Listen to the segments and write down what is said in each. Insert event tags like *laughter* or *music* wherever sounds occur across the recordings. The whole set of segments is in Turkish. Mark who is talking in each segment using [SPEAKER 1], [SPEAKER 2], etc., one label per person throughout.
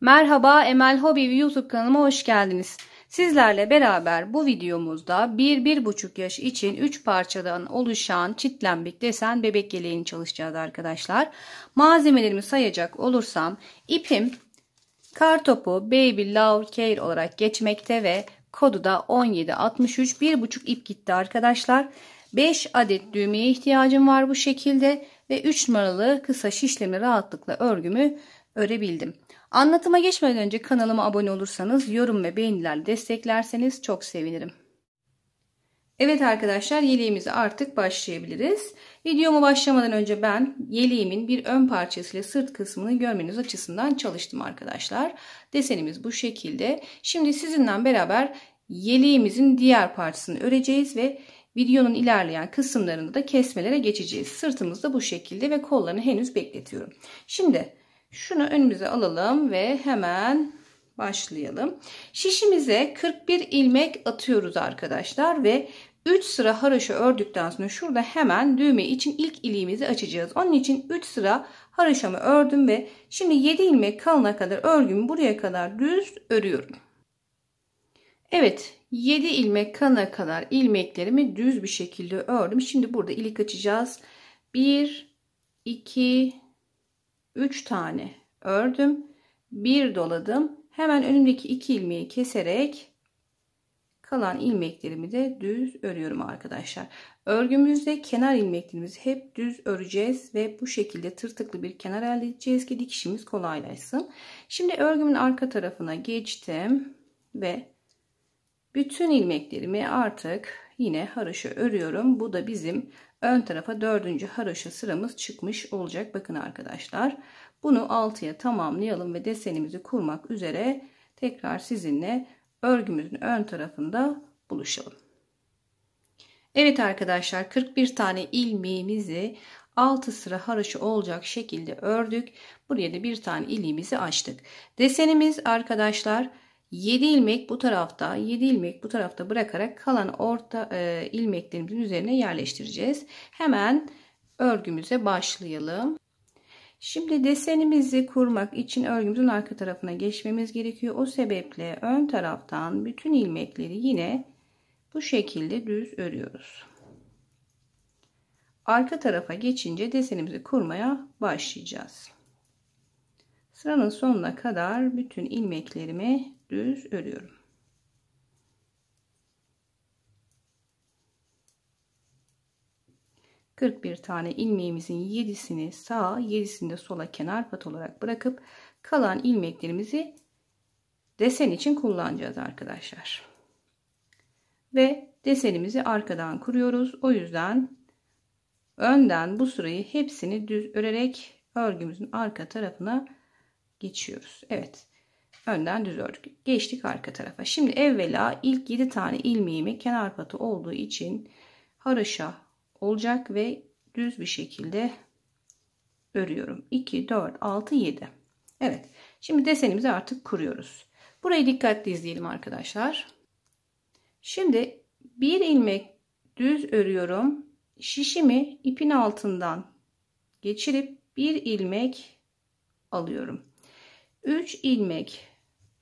[SPEAKER 1] Merhaba Emel Hobi YouTube kanalıma hoş geldiniz. Sizlerle beraber bu videomuzda 1-1,5 yaş için 3 parçadan oluşan çitlenbik desen bebek yeleğini çalışacağız arkadaşlar. Malzemelerimi sayacak olursam ipim kartopu Baby Love Care olarak geçmekte ve kodu da 1763 1,5 ip gitti arkadaşlar. 5 adet düğmeye ihtiyacım var bu şekilde ve 3 numaralı kısa şişlemi rahatlıkla örgümü örebildim. Anlatıma geçmeden önce kanalıma abone olursanız, yorum ve beğenilerle desteklerseniz çok sevinirim. Evet arkadaşlar yeleğimize artık başlayabiliriz. Videoma başlamadan önce ben yeleğimin bir ön parçası ile sırt kısmını görmeniz açısından çalıştım arkadaşlar. Desenimiz bu şekilde. Şimdi sizinle beraber yeleğimizin diğer parçasını öreceğiz ve videonun ilerleyen kısımlarında da kesmelere geçeceğiz. Sırtımız da bu şekilde ve kollarını henüz bekletiyorum. Şimdi şunu önümüze alalım ve hemen başlayalım. Şişimize 41 ilmek atıyoruz arkadaşlar ve 3 sıra haroşa ördükten sonra şurada hemen düğme için ilk iliğimizi açacağız. Onun için 3 sıra haroşamı ördüm ve şimdi 7 ilmek kalana kadar örgümü buraya kadar düz örüyorum. Evet 7 ilmek kalana kadar ilmeklerimi düz bir şekilde ördüm. Şimdi burada ilik açacağız. 1 2 3 tane ördüm. 1 doladım. Hemen önümdeki 2 ilmeği keserek kalan ilmeklerimi de düz örüyorum arkadaşlar. Örgümüzde kenar ilmeklerimizi hep düz öreceğiz ve bu şekilde tırtıklı bir kenar elde edeceğiz ki dikişimiz kolaylaşsın. Şimdi örgümün arka tarafına geçtim ve bütün ilmeklerimi artık yine haroşa örüyorum. Bu da bizim ön tarafa dördüncü haroşa sıramız çıkmış olacak. Bakın arkadaşlar bunu altıya tamamlayalım ve desenimizi kurmak üzere tekrar sizinle örgümüzün ön tarafında buluşalım. Evet arkadaşlar 41 tane ilmeğimizi 6 sıra haroşa olacak şekilde ördük. Buraya da bir tane iliğimizi açtık. Desenimiz arkadaşlar 7 ilmek bu tarafta 7 ilmek bu tarafta bırakarak kalan orta e, ilmeklerimizin üzerine yerleştireceğiz. Hemen örgümüze başlayalım. Şimdi desenimizi kurmak için örgümüzün arka tarafına geçmemiz gerekiyor. O sebeple ön taraftan bütün ilmekleri yine bu şekilde düz örüyoruz. Arka tarafa geçince desenimizi kurmaya başlayacağız. Sıranın sonuna kadar bütün ilmeklerimi düz örüyorum. Kırk bir tane ilmeğimizin yedisini sağa, yedisini de sola kenar pat olarak bırakıp kalan ilmeklerimizi desen için kullanacağız arkadaşlar. Ve desenimizi arkadan kuruyoruz. O yüzden önden bu sırayı hepsini düz örerek örgümüzün arka tarafına geçiyoruz. Evet. Önden düz ördük. Geçtik arka tarafa. Şimdi evvela ilk 7 tane ilmeğimi kenar katı olduğu için haroşa olacak ve düz bir şekilde örüyorum. 2, 4, 6, 7. Evet. Şimdi desenimizi artık kuruyoruz. Burayı dikkatli izleyelim arkadaşlar. Şimdi bir ilmek düz örüyorum. Şişimi ipin altından geçirip bir ilmek alıyorum. 3 ilmek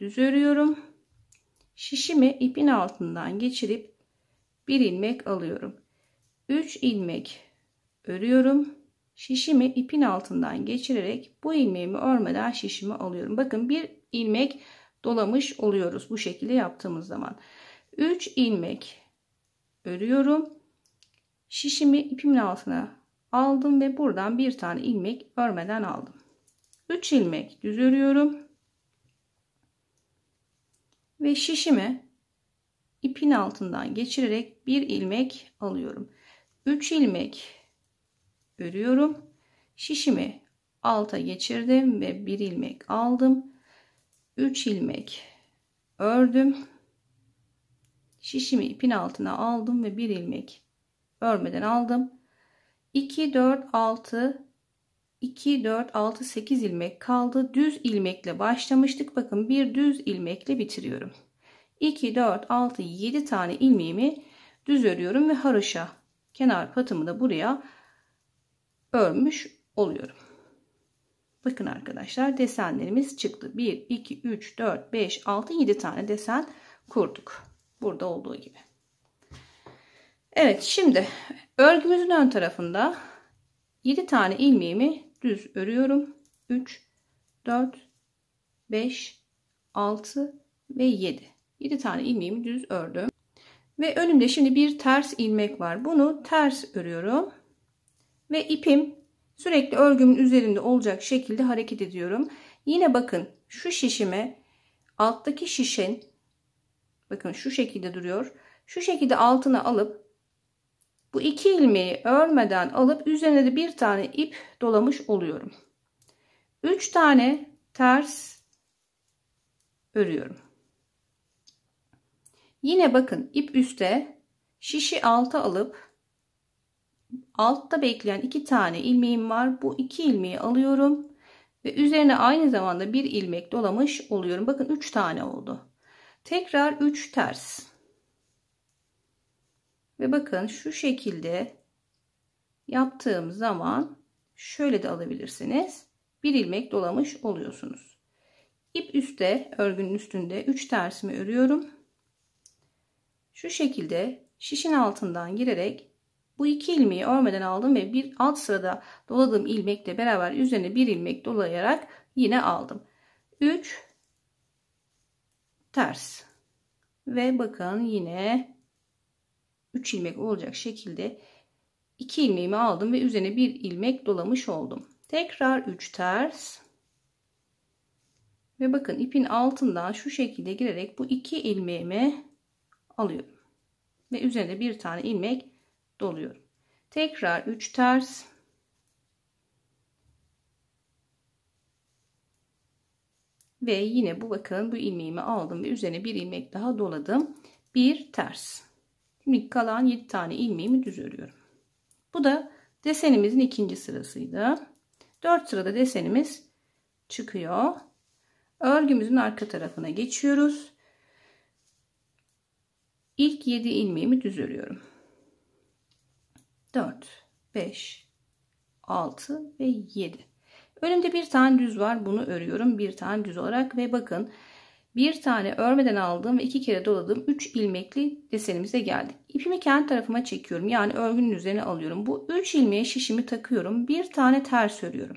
[SPEAKER 1] düz örüyorum. Şişimi ipin altından geçirip bir ilmek alıyorum. 3 ilmek örüyorum. Şişimi ipin altından geçirerek bu ilmeğimi örmeden şişimi alıyorum. Bakın bir ilmek dolamış oluyoruz bu şekilde yaptığımız zaman. 3 ilmek örüyorum. Şişimi ipimin altına aldım ve buradan bir tane ilmek örmeden aldım. 3 ilmek düz örüyorum ve şişimi ipin altından geçirerek bir ilmek alıyorum. 3 ilmek örüyorum. Şişimi alta geçirdim ve bir ilmek aldım. 3 ilmek ördüm. Şişimi ipin altına aldım ve bir ilmek örmeden aldım. 2 4 6 2, 4, 6, 8 ilmek kaldı. Düz ilmekle başlamıştık. Bakın bir düz ilmekle bitiriyorum. 2, 4, 6, 7 tane ilmeğimi düz örüyorum ve haroşa kenar patımı da buraya örmüş oluyorum. Bakın arkadaşlar desenlerimiz çıktı. 1, 2, 3, 4, 5, 6, 7 tane desen kurduk. Burada olduğu gibi. Evet şimdi örgümüzün ön tarafında 7 tane ilmeğimi düz örüyorum. 3, 4, 5, 6 ve 7. 7 tane ilmeğimi düz ördüm. Ve önümde şimdi bir ters ilmek var. Bunu ters örüyorum. Ve ipim sürekli örgümün üzerinde olacak şekilde hareket ediyorum. Yine bakın şu şişime alttaki şişin bakın şu şekilde duruyor. Şu şekilde altına alıp bu iki ilmeği örmeden alıp üzerine de bir tane ip dolamış oluyorum. 3 tane ters örüyorum. Yine bakın ip üstte, şişi alta alıp altta bekleyen iki tane ilmeğim var. Bu iki ilmeği alıyorum ve üzerine aynı zamanda bir ilmek dolamış oluyorum. Bakın 3 tane oldu. Tekrar 3 ters. Ve bakın şu şekilde yaptığım zaman şöyle de alabilirsiniz. Bir ilmek dolamış oluyorsunuz. İp üstte örgünün üstünde 3 tersimi örüyorum. Şu şekilde şişin altından girerek bu iki ilmeği örmeden aldım ve bir alt sırada doladığım ilmekle beraber üzerine bir ilmek dolayarak yine aldım. 3 ters ve bakın yine 3 ilmek olacak şekilde 2 ilmeğimi aldım ve üzerine 1 ilmek dolamış oldum. Tekrar 3 ters. Ve bakın ipin altından şu şekilde girerek bu 2 ilmeğimi alıyorum. Ve üzerine bir tane ilmek doluyorum. Tekrar 3 ters. Ve yine bu bakın bu ilmeğimi aldım ve üzerine bir ilmek daha doladım. 1 ters. Şimdi kalan 7 tane ilmeğimi düz örüyorum. Bu da desenimizin ikinci sırasıydı. 4 sırada desenimiz çıkıyor. Örgümüzün arka tarafına geçiyoruz. İlk 7 ilmeğimi düz örüyorum. 4, 5, 6 ve 7. Önümde bir tane düz var. Bunu örüyorum. Bir tane düz olarak ve bakın bir tane örmeden aldığım ve iki kere doladığım 3 ilmekli desenimize geldik. İpimi kendi tarafıma çekiyorum. Yani örgünün üzerine alıyorum. Bu 3 ilmeğe şişimi takıyorum. Bir tane ters örüyorum.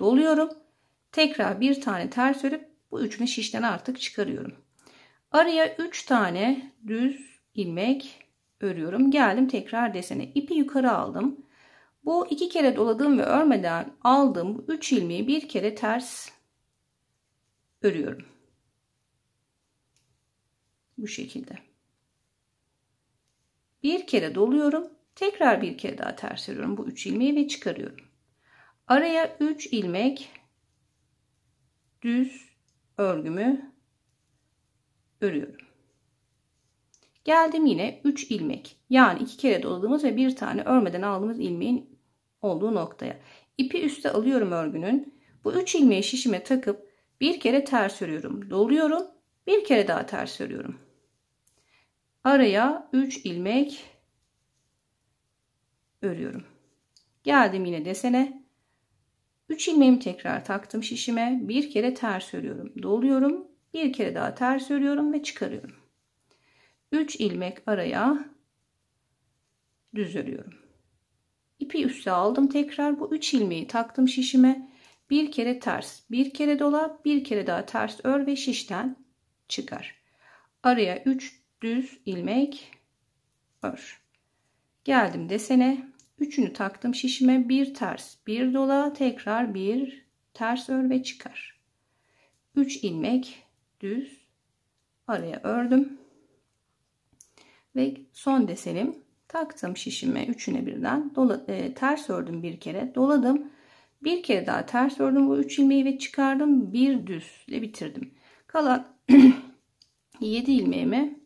[SPEAKER 1] Doluyorum. Tekrar bir tane ters örüp bu üçünü şişten artık çıkarıyorum. Araya 3 tane düz ilmek örüyorum. Geldim tekrar desene. İpi yukarı aldım. Bu iki kere doladığım ve örmeden aldığım bu 3 ilmeği bir kere ters örüyorum. Bu şekilde. Bir kere doluyorum. Tekrar bir kere daha ters örüyorum bu 3 ilmeği ve çıkarıyorum. Araya 3 ilmek düz örgümü örüyorum. Geldim yine 3 ilmek. Yani 2 kere doladığımız ve bir tane örmeden aldığımız ilmeğin olduğu noktaya. İpi üste alıyorum örgünün. Bu 3 ilmeği şişime takıp bir kere ters örüyorum. Doluyorum. Bir kere daha ters örüyorum araya 3 ilmek örüyorum. Geldim yine desene. 3 ilmeğimi tekrar taktım şişime. Bir kere ters örüyorum. Doluyorum. Bir kere daha ters örüyorum ve çıkarıyorum. 3 ilmek araya düz örüyorum. İpi üste aldım tekrar. Bu 3 ilmeği taktım şişime. Bir kere ters, bir kere dola, bir kere daha ters ör ve şişten çıkar. Araya 3 düz ilmek ör. Geldim desene. Üçünü taktım şişime. Bir ters, bir dola, tekrar bir ters ör ve çıkar. 3 ilmek düz araya ördüm. Ve son desenim taktım şişime üçüne birden dola, e, ters ördüm bir kere doladım bir kere daha ters ördüm bu üç ilmeği ve çıkardım bir düzle bitirdim kalan 7 *clears throat* ilmeğimi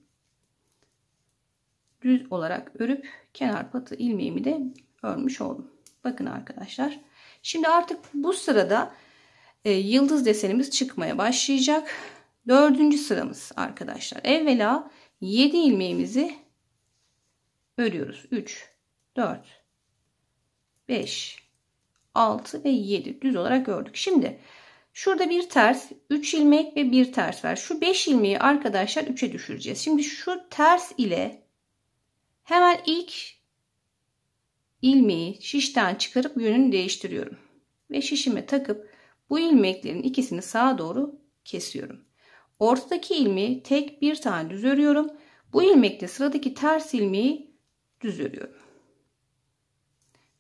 [SPEAKER 1] düz olarak örüp kenar patı ilmeğimi de örmüş oldum. Bakın arkadaşlar. Şimdi artık bu sırada e, yıldız desenimiz çıkmaya başlayacak. Dördüncü sıramız arkadaşlar. Evvela 7 ilmeğimizi örüyoruz. 3, 4, 5, 6 ve 7 düz olarak ördük. Şimdi şurada bir ters, 3 ilmek ve bir ters var. Şu 5 ilmeği arkadaşlar 3'e düşüreceğiz. Şimdi şu ters ile Hemen ilk ilmeği şişten çıkarıp yönünü değiştiriyorum. Ve şişime takıp bu ilmeklerin ikisini sağa doğru kesiyorum. Ortadaki ilmeği tek bir tane düz örüyorum. Bu ilmekte sıradaki ters ilmeği düz örüyorum.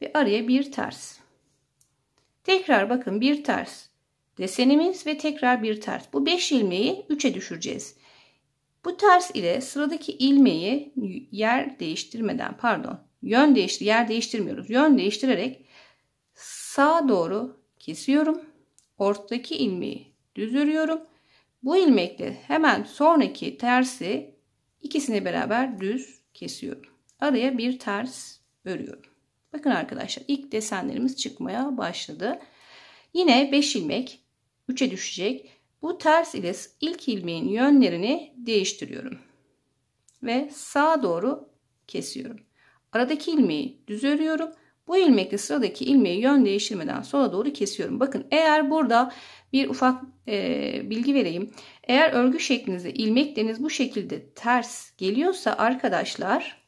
[SPEAKER 1] Ve araya bir ters. Tekrar bakın bir ters desenimiz ve tekrar bir ters. Bu 5 ilmeği 3'e düşüreceğiz. Bu ters ile sıradaki ilmeği yer değiştirmeden pardon yön değiştir yer değiştirmiyoruz. Yön değiştirerek sağa doğru kesiyorum. Ortadaki ilmeği düz örüyorum. Bu ilmekle hemen sonraki tersi ikisini beraber düz kesiyorum. Araya bir ters örüyorum. Bakın arkadaşlar ilk desenlerimiz çıkmaya başladı. Yine 5 ilmek 3'e düşecek. Bu ters ile ilk ilmeğin yönlerini değiştiriyorum. Ve sağa doğru kesiyorum. Aradaki ilmeği düz örüyorum. Bu ilmekle sıradaki ilmeği yön değiştirmeden sola doğru kesiyorum. Bakın eğer burada bir ufak e, bilgi vereyim. Eğer örgü şeklinizde ilmekleriniz bu şekilde ters geliyorsa arkadaşlar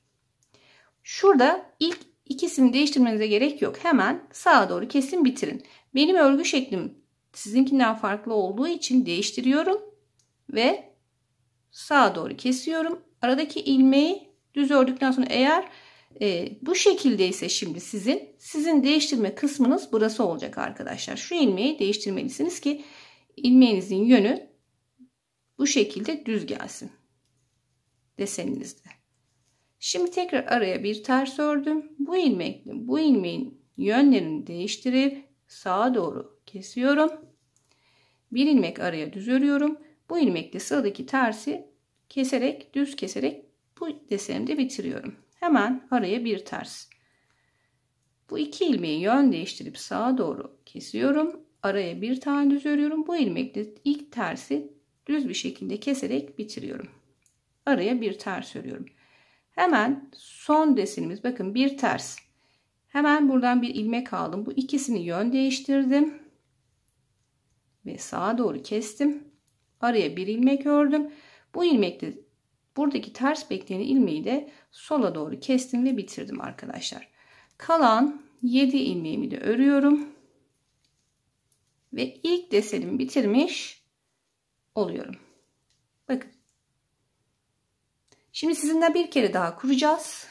[SPEAKER 1] şurada ilk ikisini değiştirmenize gerek yok. Hemen sağa doğru kesin bitirin. Benim örgü şeklim sizinkinden farklı olduğu için değiştiriyorum ve sağa doğru kesiyorum. Aradaki ilmeği düz ördükten sonra eğer e, bu şekildeyse şimdi sizin sizin değiştirme kısmınız burası olacak arkadaşlar. Şu ilmeği değiştirmelisiniz ki ilmeğinizin yönü bu şekilde düz gelsin deseninizde. Şimdi tekrar araya bir ters ördüm. Bu ilmekle, bu ilmeğin yönlerini değiştirip sağa doğru kesiyorum bir ilmek araya düz örüyorum. Bu ilmekle sıradaki tersi keserek düz keserek bu desenimde bitiriyorum. Hemen araya bir ters. Bu iki ilmeği yön değiştirip sağa doğru kesiyorum. Araya bir tane düz örüyorum. Bu ilmekle ilk tersi düz bir şekilde keserek bitiriyorum. Araya bir ters örüyorum. Hemen son desenimiz bakın bir ters. Hemen buradan bir ilmek aldım. Bu ikisini yön değiştirdim ve sağa doğru kestim. Araya bir ilmek ördüm. Bu ilmekte buradaki ters bekleyen ilmeği de sola doğru kestim ve bitirdim arkadaşlar. Kalan 7 ilmeğimi de örüyorum. Ve ilk desenimi bitirmiş oluyorum. Bakın. Şimdi sizinle bir kere daha kuracağız.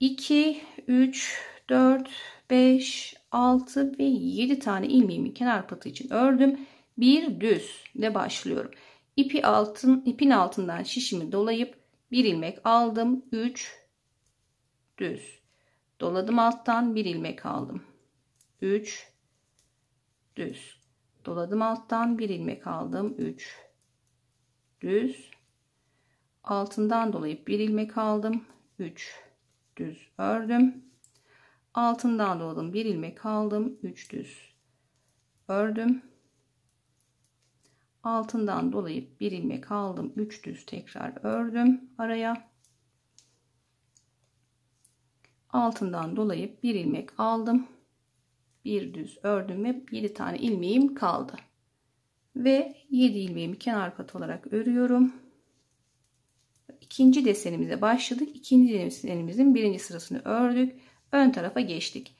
[SPEAKER 1] 2, 3, 4, 5, 6 ve 7 tane ilmeğimi kenar patı için ördüm. Bir düz ile başlıyorum. İpi altın, ipin altından şişimi dolayıp bir ilmek aldım. 3 düz. Doladım alttan bir ilmek aldım. 3 düz. Doladım alttan bir ilmek aldım. 3 düz. Altından dolayıp bir ilmek aldım. 3 düz ördüm altından doladım bir ilmek aldım 3 düz ördüm altından dolayıp bir ilmek aldım 3 düz tekrar ördüm araya altından dolayıp bir ilmek aldım bir düz ördüm ve 7 tane ilmeğim kaldı ve 7 ilmeğimi kenar kat olarak örüyorum ikinci desenimize başladık ikinci desenimizin birinci sırasını ördük ön tarafa geçtik.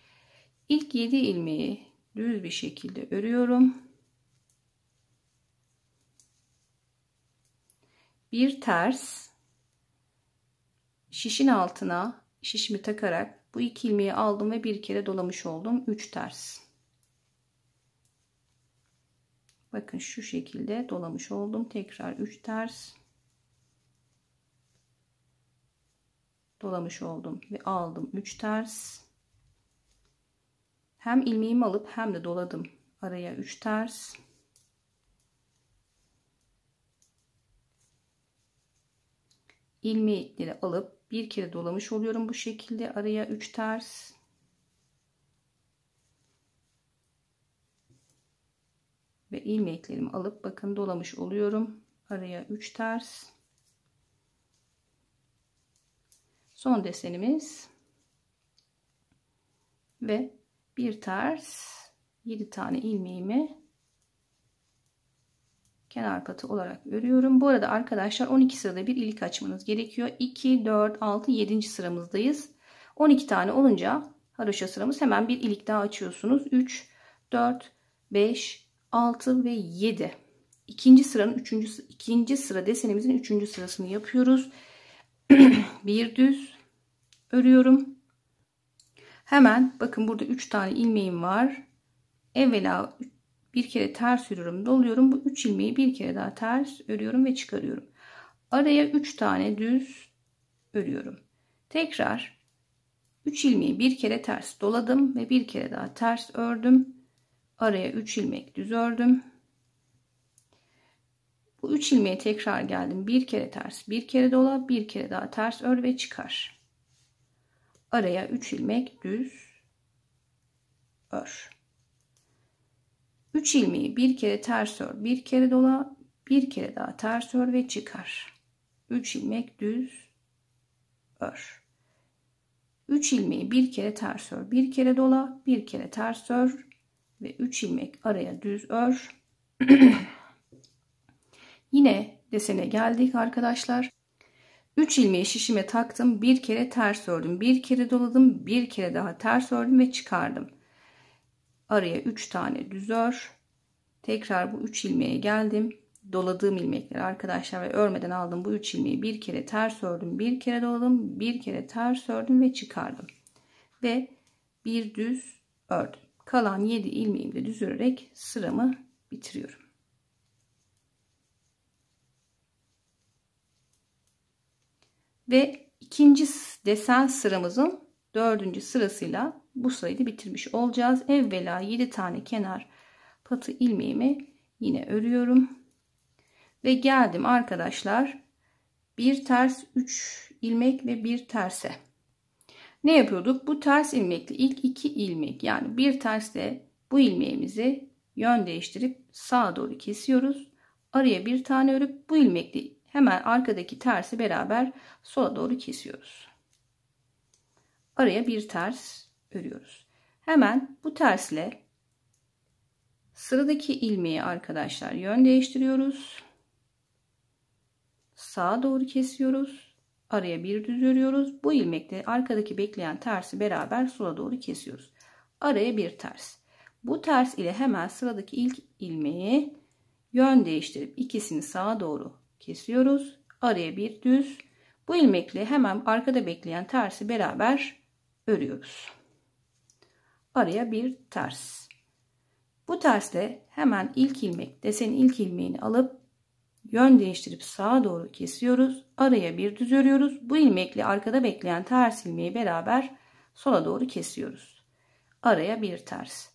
[SPEAKER 1] İlk 7 ilmeği düz bir şekilde örüyorum. Bir ters şişin altına şişimi takarak bu iki ilmeği aldım ve bir kere dolamış oldum. 3 ters. Bakın şu şekilde dolamış oldum. Tekrar 3 ters. dolamış oldum ve aldım 3 ters hem ilmeğimi alıp hem de doladım araya 3 ters ilmekleri alıp bir kere dolamış oluyorum bu şekilde araya 3 ters ve ilmeklerimi alıp bakın dolamış oluyorum araya 3 ters son desenimiz ve bir ters 7 tane ilmeğimi kenar katı olarak örüyorum. Bu arada arkadaşlar 12 sırada bir ilik açmanız gerekiyor. 2, 4, 6, 7. sıramızdayız. 12 tane olunca haroşa sıramız hemen bir ilik daha açıyorsunuz. 3, 4, 5, 6 ve 7. İkinci sıranın üçüncü, ikinci sıra desenimizin üçüncü sırasını yapıyoruz. *clears throat* bir düz, örüyorum. Hemen bakın burada 3 tane ilmeğim var. Evvela bir kere ters örüyorum, doluyorum. Bu 3 ilmeği bir kere daha ters örüyorum ve çıkarıyorum. Araya 3 tane düz örüyorum. Tekrar 3 ilmeği bir kere ters doladım ve bir kere daha ters ördüm. Araya 3 ilmek düz ördüm. Bu 3 ilmeğe tekrar geldim. Bir kere ters, bir kere dola, bir kere daha ters ör ve çıkar araya 3 ilmek düz ör. 3 ilmeği bir kere ters ör, bir kere dola, bir kere daha ters ör ve çıkar. 3 ilmek düz ör. 3 ilmeği bir kere ters ör, bir kere dola, bir kere ters ör ve 3 ilmek araya düz ör. *clears throat* Yine desene geldik arkadaşlar. 3 ilmeği şişime taktım. Bir kere ters ördüm. Bir kere doladım. Bir kere daha ters ördüm ve çıkardım. Araya 3 tane düz ör. Tekrar bu 3 ilmeğe geldim. Doladığım ilmekleri arkadaşlar ve örmeden aldım bu 3 ilmeği bir kere ters ördüm. Bir kere doladım. Bir kere ters ördüm ve çıkardım. Ve bir düz ördüm. Kalan 7 ilmeğimi de düz örerek sıramı bitiriyorum. Ve ikinci desen sıramızın dördüncü sırasıyla bu sayıda bitirmiş olacağız. Evvela 7 tane kenar patı ilmeğimi yine örüyorum. Ve geldim arkadaşlar. Bir ters 3 ilmek ve bir terse. Ne yapıyorduk? Bu ters ilmekle ilk iki ilmek yani bir tersle bu ilmeğimizi yön değiştirip sağa doğru kesiyoruz. Araya bir tane örüp bu ilmekle hemen arkadaki tersi beraber sola doğru kesiyoruz. Araya bir ters örüyoruz. Hemen bu tersle sıradaki ilmeği arkadaşlar yön değiştiriyoruz. Sağa doğru kesiyoruz. Araya bir düz örüyoruz. Bu ilmekte arkadaki bekleyen tersi beraber sola doğru kesiyoruz. Araya bir ters. Bu ters ile hemen sıradaki ilk ilmeği yön değiştirip ikisini sağa doğru kesiyoruz. Araya bir düz. Bu ilmekle hemen arkada bekleyen tersi beraber örüyoruz. Araya bir ters. Bu terste hemen ilk ilmek, desenin ilk ilmeğini alıp yön değiştirip sağa doğru kesiyoruz. Araya bir düz örüyoruz. Bu ilmekle arkada bekleyen ters ilmeği beraber sola doğru kesiyoruz. Araya bir ters.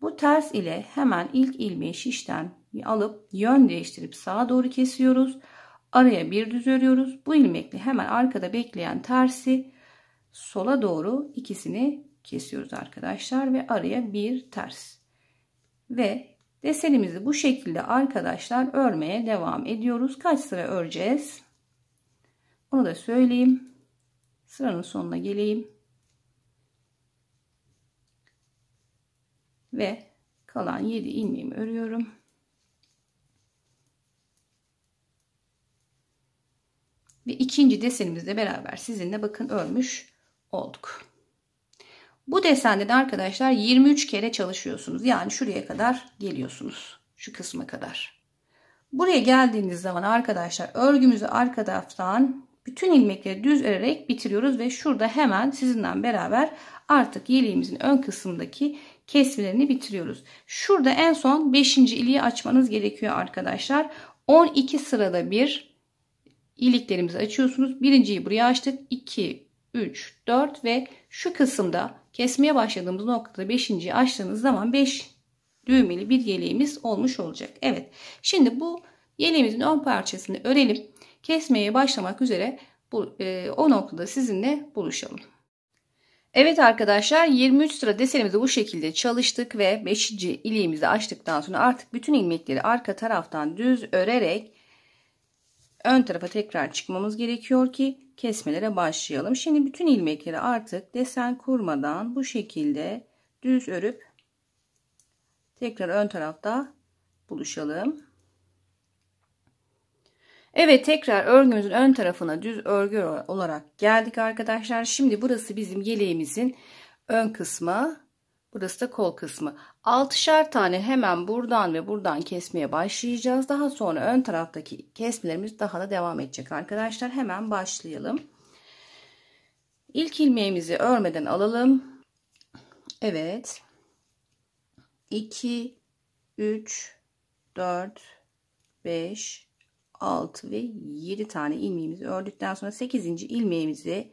[SPEAKER 1] Bu ters ile hemen ilk ilmeği şişten alıp yön değiştirip sağa doğru kesiyoruz. Araya bir düz örüyoruz. Bu ilmekli hemen arkada bekleyen tersi sola doğru ikisini kesiyoruz arkadaşlar ve araya bir ters. Ve desenimizi bu şekilde arkadaşlar örmeye devam ediyoruz. Kaç sıra öreceğiz? Onu da söyleyeyim. Sıranın sonuna geleyim. Ve kalan 7 ilmeğimi örüyorum. Ve ikinci desenimizle beraber sizinle bakın ölmüş olduk. Bu desende de arkadaşlar 23 kere çalışıyorsunuz. Yani şuraya kadar geliyorsunuz. Şu kısma kadar. Buraya geldiğiniz zaman arkadaşlar örgümüzü arka taraftan bütün ilmekleri düz örerek bitiriyoruz ve şurada hemen sizinden beraber artık yeleğimizin ön kısmındaki kesmelerini bitiriyoruz. Şurada en son 5. iliği açmanız gerekiyor arkadaşlar. 12 sırada bir iliklerimizi açıyorsunuz. Birinciyi buraya açtık. 2, 3, 4 ve şu kısımda kesmeye başladığımız noktada 5.yi açtığınız zaman 5 düğmeli bir yeleğimiz olmuş olacak. Evet. Şimdi bu yeleğimizin ön parçasını örelim. Kesmeye başlamak üzere bu, e, o noktada sizinle buluşalım. Evet arkadaşlar 23 sıra desenimizi bu şekilde çalıştık ve 5. iliğimizi açtıktan sonra artık bütün ilmekleri arka taraftan düz örerek ön tarafa tekrar çıkmamız gerekiyor ki kesmelere başlayalım. Şimdi bütün ilmekleri artık desen kurmadan bu şekilde düz örüp tekrar ön tarafta buluşalım. Evet tekrar örgümüzün ön tarafına düz örgü olarak geldik arkadaşlar. Şimdi burası bizim yeleğimizin ön kısmı. Burası da kol kısmı. 6'şar tane hemen buradan ve buradan kesmeye başlayacağız. Daha sonra ön taraftaki kesmelerimiz daha da devam edecek arkadaşlar. Hemen başlayalım. İlk ilmeğimizi örmeden alalım. Evet. 2 3 4 5 6 ve 7 tane ilmeğimizi ördükten sonra 8. ilmeğimizi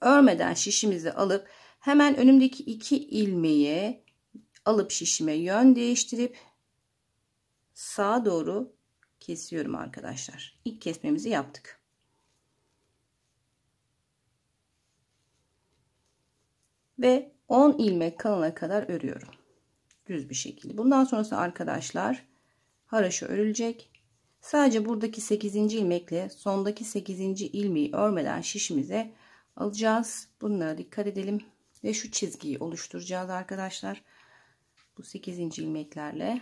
[SPEAKER 1] örmeden şişimizi alıp Hemen önümdeki iki ilmeği alıp şişime yön değiştirip sağa doğru kesiyorum arkadaşlar. İlk kesmemizi yaptık. Ve 10 ilmek kalana kadar örüyorum. Düz bir şekilde. Bundan sonrası arkadaşlar haraşo örülecek. Sadece buradaki 8. ilmekle sondaki 8. ilmeği örmeden şişimize alacağız. Bunlara dikkat edelim ve şu çizgiyi oluşturacağız arkadaşlar. Bu 8. ilmeklerle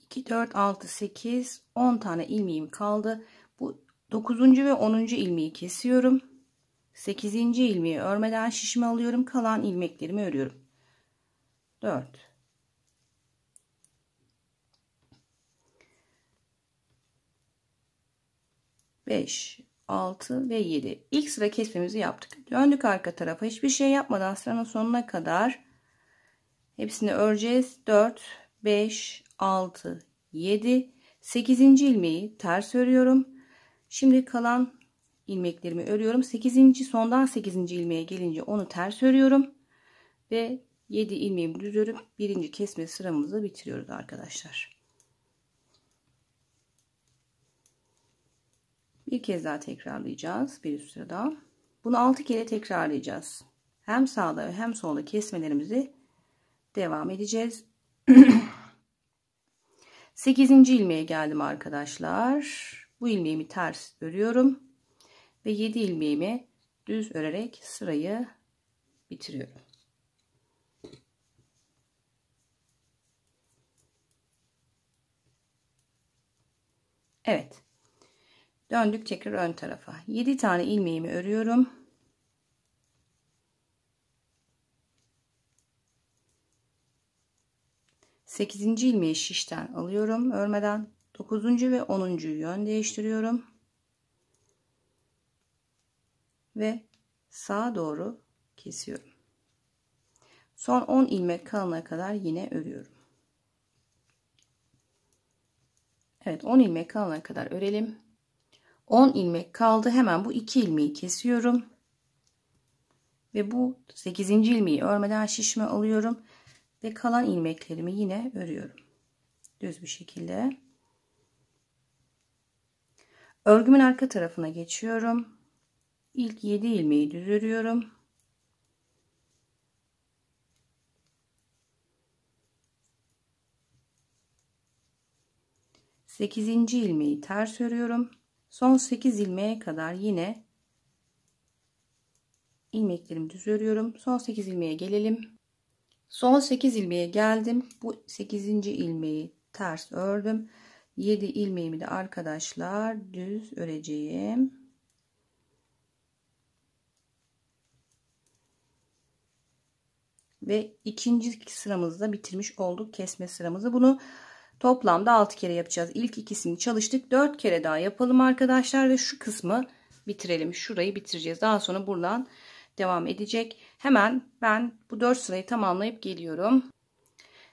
[SPEAKER 1] iki dört altı sekiz on tane ilmeğim kaldı. Bu dokuzuncu ve onuncu ilmeği kesiyorum. Sekizinci ilmeği örmeden şişme alıyorum. Kalan ilmeklerimi örüyorum. 4 5 6 ve 7 ilk sıra kesmemizi yaptık döndük arka tarafa hiçbir şey yapmadan sıranın sonuna kadar hepsini öreceğiz 4 5 6 7 8. ilmeği ters örüyorum şimdi kalan ilmeklerimi örüyorum 8. sondan 8. ilmeğe gelince onu ters örüyorum ve 7 ilmeğimi düz örüp birinci kesme sıramızı bitiriyoruz arkadaşlar. Bir kez daha tekrarlayacağız bir üst sırada. Bunu 6 kere tekrarlayacağız. Hem sağda hem solda kesmelerimizi devam edeceğiz. 8. *clears throat* ilmeğe geldim arkadaşlar. Bu ilmeğimi ters örüyorum ve 7 ilmeğimi düz örerek sırayı bitiriyorum. Evet. Döndük tekrar ön tarafa. 7 tane ilmeğimi örüyorum. Sekizinci ilmeği şişten alıyorum örmeden. Dokuzuncu ve onuncuyu yön değiştiriyorum. Ve sağa doğru kesiyorum. Son on ilmek kalana kadar yine örüyorum. Evet 10 ilmek kalana kadar örelim. 10 ilmek kaldı. Hemen bu 2 ilmeği kesiyorum. Ve bu 8. ilmeği örmeden şişme alıyorum. Ve kalan ilmeklerimi yine örüyorum. Düz bir şekilde. Örgümün arka tarafına geçiyorum. İlk 7 ilmeği düz örüyorum. 8. ilmeği ters örüyorum. Son 8 ilmeğe kadar yine ilmeklerimi düz örüyorum. Son 8 ilmeğe gelelim. Son 8 ilmeğe geldim. Bu 8. ilmeği ters ördüm. 7 ilmeğimi de arkadaşlar düz öreceğim. Ve ikinci sıramızda bitirmiş olduk kesme sıramızı. Bunu Toplamda 6 kere yapacağız. İlk ikisini çalıştık. 4 kere daha yapalım arkadaşlar ve şu kısmı bitirelim. Şurayı bitireceğiz. Daha sonra buradan devam edecek. Hemen ben bu 4 sırayı tamamlayıp geliyorum.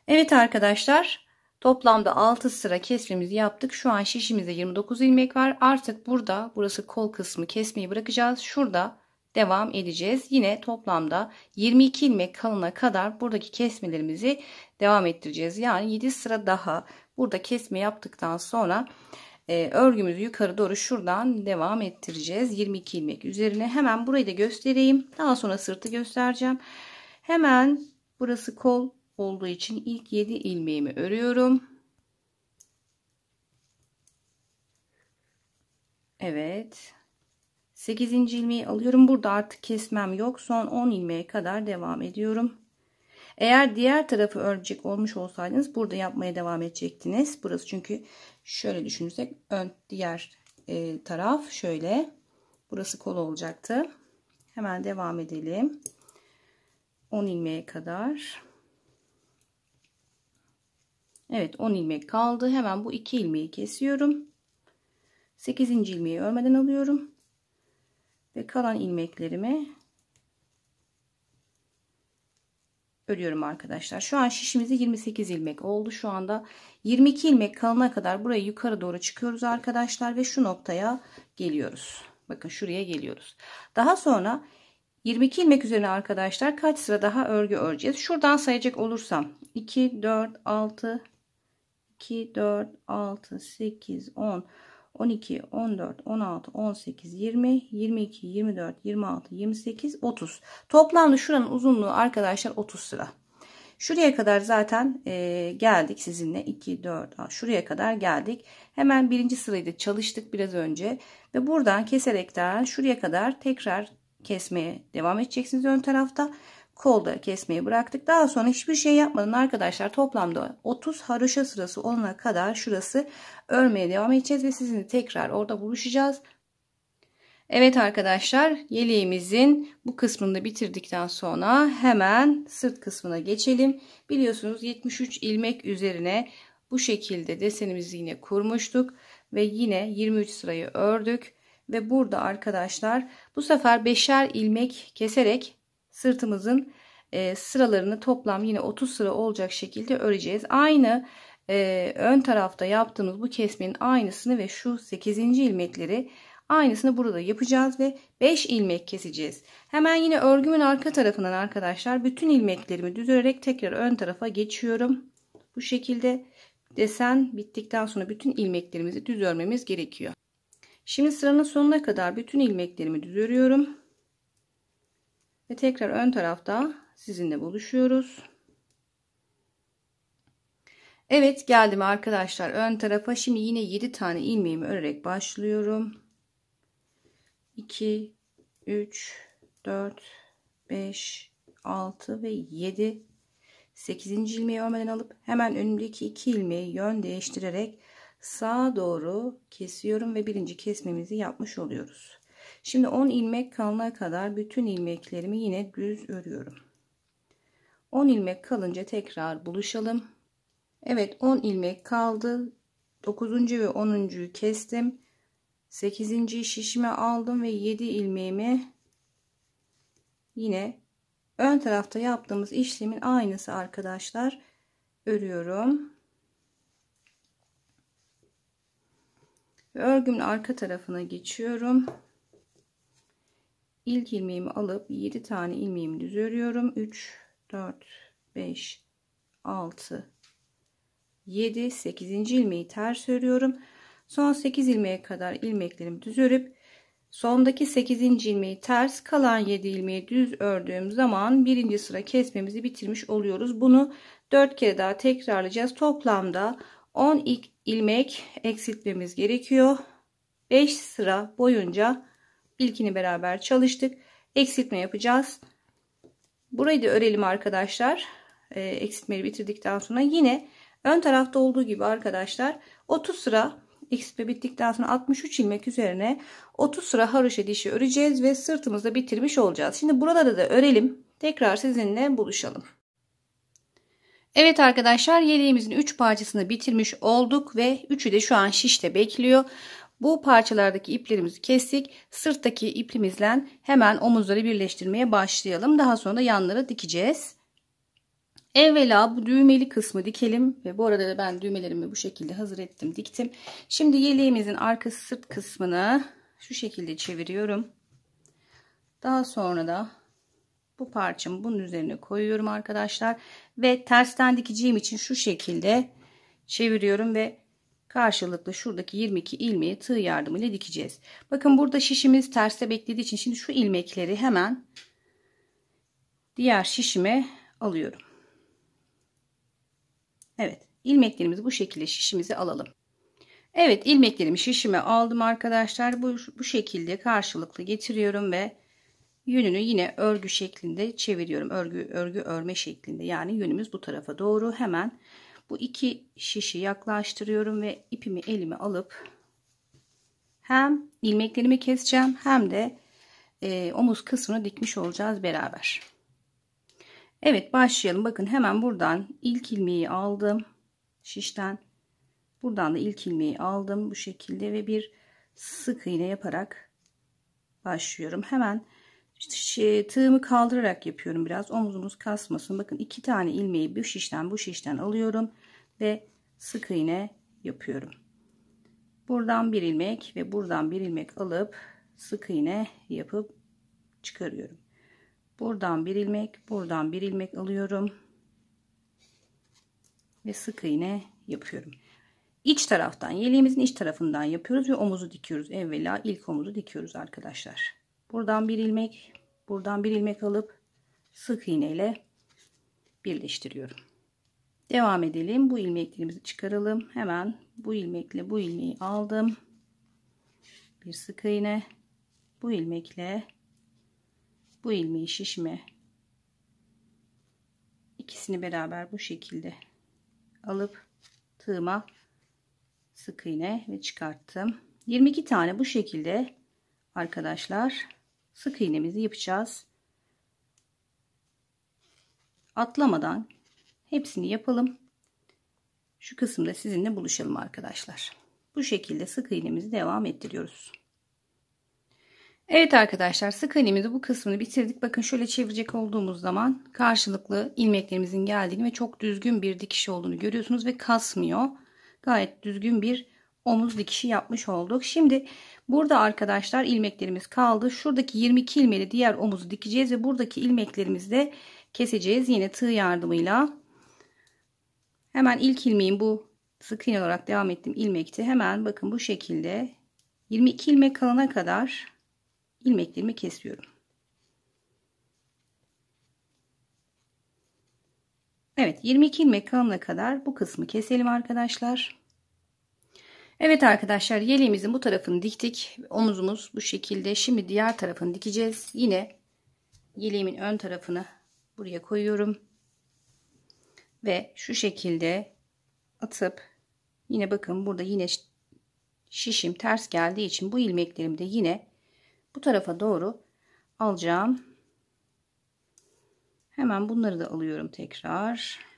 [SPEAKER 1] Evet arkadaşlar toplamda 6 sıra kesmemizi yaptık. Şu an şişimizde 29 ilmek var. Artık burada burası kol kısmı kesmeyi bırakacağız. Şurada devam edeceğiz. Yine toplamda 22 ilmek kalana kadar buradaki kesmelerimizi devam ettireceğiz. Yani 7 sıra daha burada kesme yaptıktan sonra e, örgümüzü yukarı doğru şuradan devam ettireceğiz. 22 ilmek üzerine hemen burayı da göstereyim. Daha sonra sırtı göstereceğim. Hemen burası kol olduğu için ilk 7 ilmeğimi örüyorum. Evet. 8. ilmeği alıyorum. Burada artık kesmem yok. Son 10 ilmeğe kadar devam ediyorum. Eğer diğer tarafı örecek olmuş olsaydınız burada yapmaya devam edecektiniz. Burası çünkü şöyle düşünürsek ön diğer e, taraf şöyle. Burası kol olacaktı. Hemen devam edelim. 10 ilmeğe kadar. Evet 10 ilmek kaldı. Hemen bu 2 ilmeği kesiyorum. 8. ilmeği örmeden alıyorum ve kalan ilmeklerimi örüyorum arkadaşlar. Şu an şişimizde 28 ilmek oldu. Şu anda 22 ilmek kalana kadar buraya yukarı doğru çıkıyoruz arkadaşlar ve şu noktaya geliyoruz. Bakın şuraya geliyoruz. Daha sonra 22 ilmek üzerine arkadaşlar kaç sıra daha örgü öreceğiz? Şuradan sayacak olursam 2 4 6 2 4 6 8 10 12, 14, 16, 18, 20, 22, 24, 26, 28, 30. Toplamda şuranın uzunluğu arkadaşlar 30 sıra. Şuraya kadar zaten e, geldik sizinle 2, 4, şuraya kadar geldik. Hemen birinci sırayı da çalıştık biraz önce. Ve buradan keserekten şuraya kadar tekrar kesmeye devam edeceksiniz ön tarafta kolda kesmeyi bıraktık. Daha sonra hiçbir şey yapmadan arkadaşlar toplamda 30 haroşa sırası olana kadar şurası örmeye devam edeceğiz ve sizinle tekrar orada buluşacağız. Evet arkadaşlar yeleğimizin bu kısmını bitirdikten sonra hemen sırt kısmına geçelim. Biliyorsunuz 73 ilmek üzerine bu şekilde desenimizi yine kurmuştuk ve yine 23 sırayı ördük ve burada arkadaşlar bu sefer beşer ilmek keserek sırtımızın e, sıralarını toplam yine 30 sıra olacak şekilde öreceğiz. Aynı e, ön tarafta yaptığımız bu kesmenin aynısını ve şu 8. ilmekleri aynısını burada yapacağız ve 5 ilmek keseceğiz. Hemen yine örgümün arka tarafından arkadaşlar bütün ilmeklerimi düzerek tekrar ön tarafa geçiyorum. Bu şekilde desen bittikten sonra bütün ilmeklerimizi düz örmemiz gerekiyor. Şimdi sıranın sonuna kadar bütün ilmeklerimi düz örüyorum. Ve tekrar ön tarafta sizinle buluşuyoruz. Evet geldim arkadaşlar ön tarafa. Şimdi yine 7 tane ilmeğimi örerek başlıyorum. 2, 3, 4, 5, 6 ve 7. 8. ilmeği örmeden alıp hemen önümdeki 2 ilmeği yön değiştirerek sağa doğru kesiyorum ve birinci kesmemizi yapmış oluyoruz. Şimdi 10 ilmek kalana kadar bütün ilmeklerimi yine düz örüyorum. 10 ilmek kalınca tekrar buluşalım. Evet 10 ilmek kaldı. 9. ve 10.'yu kestim. 8. şişime aldım ve 7 ilmeğimi yine ön tarafta yaptığımız işlemin aynısı arkadaşlar örüyorum. Ve örgümün arka tarafına geçiyorum ilk ilmeğimi alıp 7 tane ilmeğimi düz örüyorum 3 4 5 6 7 8. ilmeği ters örüyorum son 8 ilmeğe kadar ilmeklerimi düz örüp sondaki 8. ilmeği ters kalan 7 ilmeği düz ördüğüm zaman birinci sıra kesmemizi bitirmiş oluyoruz bunu 4 kere daha tekrarlayacağız toplamda 10 ilmek eksiltmemiz gerekiyor 5 sıra boyunca İlkini beraber çalıştık. Eksiltme yapacağız. Burayı da örelim arkadaşlar. E, eksiltmeyi bitirdikten sonra yine ön tarafta olduğu gibi arkadaşlar 30 sıra eksiltme bittikten sonra 63 ilmek üzerine 30 sıra haroşa dişi öreceğiz ve sırtımızda bitirmiş olacağız. Şimdi buraları da örelim. Tekrar sizinle buluşalım. Evet arkadaşlar yeleğimizin 3 parçasını bitirmiş olduk ve 3'ü de şu an şişte bekliyor. Bu parçalardaki iplerimizi kestik. Sırttaki iplimizle hemen omuzları birleştirmeye başlayalım. Daha sonra da yanları dikeceğiz. Evvela bu düğmeli kısmı dikelim ve bu arada da ben düğmelerimi bu şekilde hazır ettim diktim. Şimdi yeleğimizin arka sırt kısmını şu şekilde çeviriyorum. Daha sonra da bu parçamı bunun üzerine koyuyorum arkadaşlar ve tersten dikeceğim için şu şekilde çeviriyorum ve karşılıklı şuradaki 22 ilmeği tığ yardımıyla dikeceğiz. Bakın burada şişimiz terste beklediği için şimdi şu ilmekleri hemen diğer şişime alıyorum. Evet ilmeklerimizi bu şekilde şişimizi alalım. Evet ilmeklerimi şişime aldım arkadaşlar. Bu, bu şekilde karşılıklı getiriyorum ve yönünü yine örgü şeklinde çeviriyorum. Örgü örgü örme şeklinde yani yönümüz bu tarafa doğru hemen bu iki şişi yaklaştırıyorum ve ipimi elime alıp hem ilmeklerimi keseceğim hem de e, omuz kısmını dikmiş olacağız beraber. Evet başlayalım. Bakın hemen buradan ilk ilmeği aldım. Şişten. Buradan da ilk ilmeği aldım bu şekilde ve bir sık iğne yaparak başlıyorum. Hemen işte şey, tığımı kaldırarak yapıyorum biraz. Omuzumuz kasmasın. Bakın iki tane ilmeği bu şişten bu şişten alıyorum. Ve sık iğne yapıyorum. Buradan bir ilmek ve buradan bir ilmek alıp sık iğne yapıp çıkarıyorum. Buradan bir ilmek, buradan bir ilmek alıyorum. Ve sık iğne yapıyorum. İç taraftan, yeleğimizin iç tarafından yapıyoruz ve omuzu dikiyoruz. Evvela ilk omuzu dikiyoruz arkadaşlar buradan bir ilmek buradan bir ilmek alıp sık iğne ile birleştiriyorum devam edelim bu ilmeklerimizi çıkaralım hemen bu ilmekle bu ilmeği aldım bir sık iğne bu ilmekle bu ilmeği şişme ikisini beraber bu şekilde alıp tığıma sık iğne ve çıkarttım 22 tane bu şekilde arkadaşlar sık iğnemizi yapacağız. Atlamadan hepsini yapalım. Şu kısımda sizinle buluşalım arkadaşlar. Bu şekilde sık iğnemizi devam ettiriyoruz. Evet arkadaşlar sık iğnemizi bu kısmını bitirdik. Bakın şöyle çevirecek olduğumuz zaman karşılıklı ilmeklerimizin geldiğini ve çok düzgün bir dikiş olduğunu görüyorsunuz ve kasmıyor. Gayet düzgün bir omuz dikişi yapmış olduk. Şimdi burada arkadaşlar ilmeklerimiz kaldı. Şuradaki 22 ilmeği diğer omuzu dikeceğiz ve buradaki ilmeklerimizi de keseceğiz. Yine tığ yardımıyla. Hemen ilk ilmeğin bu sık iğne olarak devam ettiğim ilmekte Hemen bakın bu şekilde 22 ilmek kalana kadar ilmeklerimi kesiyorum. Evet 22 ilmek kalana kadar bu kısmı keselim arkadaşlar. Evet arkadaşlar yeleğimizin bu tarafını diktik. Omuzumuz bu şekilde. Şimdi diğer tarafını dikeceğiz. Yine yeleğimin ön tarafını buraya koyuyorum. Ve şu şekilde atıp yine bakın burada yine şişim ters geldiği için bu ilmeklerimi de yine bu tarafa doğru alacağım. Hemen bunları da alıyorum tekrar.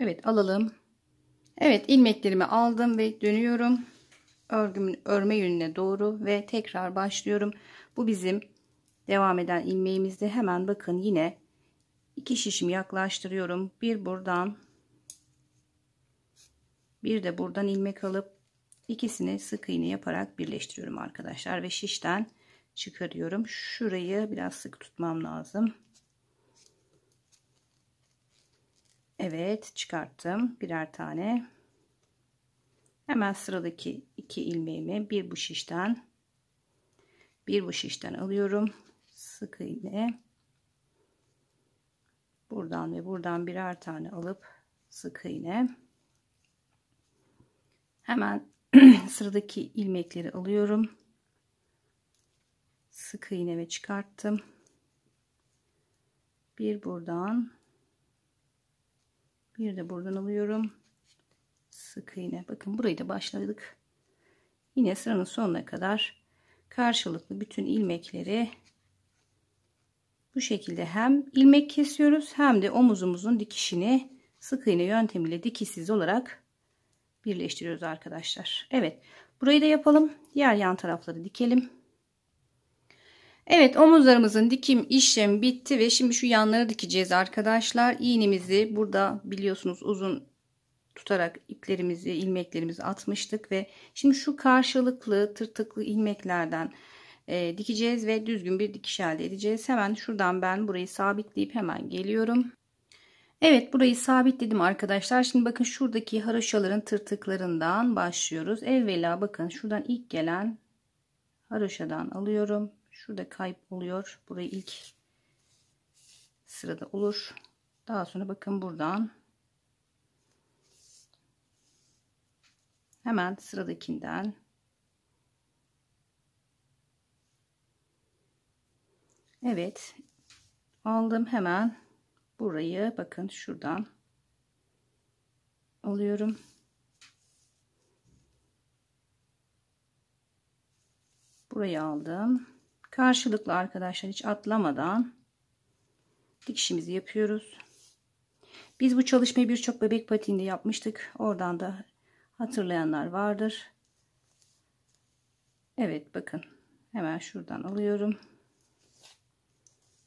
[SPEAKER 1] Evet alalım. Evet ilmeklerimi aldım ve dönüyorum. Örgümün örme yönüne doğru ve tekrar başlıyorum. Bu bizim devam eden ilmeğimizde hemen bakın yine iki şişimi yaklaştırıyorum. Bir buradan bir de buradan ilmek alıp ikisini sık iğne yaparak birleştiriyorum arkadaşlar ve şişten çıkarıyorum. Şurayı biraz sık tutmam lazım. Evet çıkarttım birer tane. Hemen sıradaki iki ilmeğimi bir bu şişten bir bu şişten alıyorum. Sık iğne. Buradan ve buradan birer tane alıp sık iğne. Hemen *clears throat* sıradaki ilmekleri alıyorum. Sık iğne ve çıkarttım. Bir buradan bir de buradan alıyorum. Sık iğne. Bakın burayı da başladık. Yine sıranın sonuna kadar karşılıklı bütün ilmekleri bu şekilde hem ilmek kesiyoruz hem de omuzumuzun dikişini sık iğne yöntemiyle dikişsiz olarak birleştiriyoruz arkadaşlar. Evet burayı da yapalım. Diğer yan tarafları dikelim. Evet omuzlarımızın dikim işlemi bitti ve şimdi şu yanları dikeceğiz arkadaşlar. İğnemizi burada biliyorsunuz uzun tutarak iplerimizi ilmeklerimizi atmıştık ve şimdi şu karşılıklı tırtıklı ilmeklerden e, dikeceğiz ve düzgün bir dikiş elde edeceğiz. Hemen şuradan ben burayı sabitleyip hemen geliyorum. Evet burayı sabitledim arkadaşlar. Şimdi bakın şuradaki haroşaların tırtıklarından başlıyoruz. Evvela bakın şuradan ilk gelen haroşadan alıyorum. Şurada kayıp oluyor. Burayı ilk sırada olur. Daha sonra bakın buradan hemen sıradakinden Evet. Aldım hemen burayı bakın şuradan alıyorum. Burayı aldım. Karşılıklı arkadaşlar hiç atlamadan dikişimizi yapıyoruz. Biz bu çalışmayı birçok bebek patiğinde yapmıştık. Oradan da hatırlayanlar vardır. Evet bakın hemen şuradan alıyorum.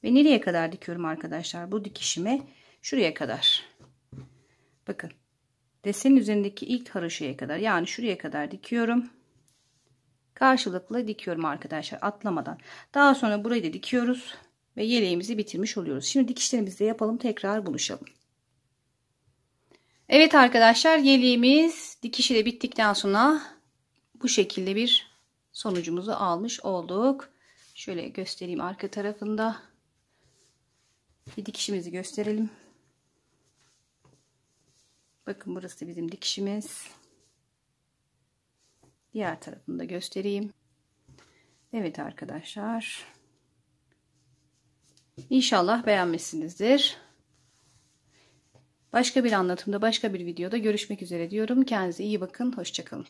[SPEAKER 1] Ve nereye kadar dikiyorum arkadaşlar? Bu dikişimi şuraya kadar. Bakın desenin üzerindeki ilk haroşaya kadar yani şuraya kadar dikiyorum karşılıklı dikiyorum arkadaşlar atlamadan. Daha sonra burayı da dikiyoruz ve yeleğimizi bitirmiş oluyoruz. Şimdi dikişlerimizi de yapalım tekrar buluşalım. Evet arkadaşlar yeleğimiz dikişi de bittikten sonra bu şekilde bir sonucumuzu almış olduk. Şöyle göstereyim arka tarafında. Bir dikişimizi gösterelim. Bakın burası bizim dikişimiz. Diğer tarafını da göstereyim. Evet arkadaşlar. İnşallah beğenmişsinizdir. Başka bir anlatımda, başka bir videoda görüşmek üzere diyorum. Kendinize iyi bakın. Hoşçakalın.